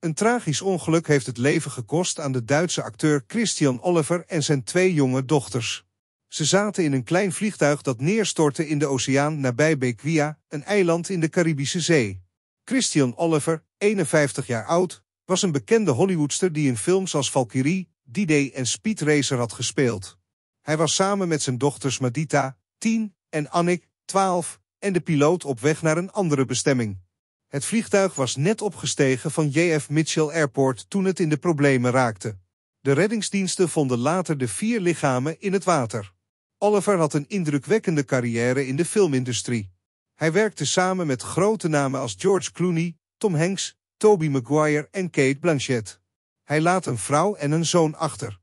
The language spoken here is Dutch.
Een tragisch ongeluk heeft het leven gekost aan de Duitse acteur Christian Oliver en zijn twee jonge dochters. Ze zaten in een klein vliegtuig dat neerstortte in de oceaan nabij Bequia, een eiland in de Caribische Zee. Christian Oliver, 51 jaar oud, was een bekende Hollywoodster die in films als Valkyrie, D-Day en Speed Racer had gespeeld. Hij was samen met zijn dochters Madita, 10, en Annick, 12, en de piloot op weg naar een andere bestemming. Het vliegtuig was net opgestegen van JF Mitchell Airport toen het in de problemen raakte. De reddingsdiensten vonden later de vier lichamen in het water. Oliver had een indrukwekkende carrière in de filmindustrie. Hij werkte samen met grote namen als George Clooney, Tom Hanks, Toby Maguire en Kate Blanchett. Hij laat een vrouw en een zoon achter.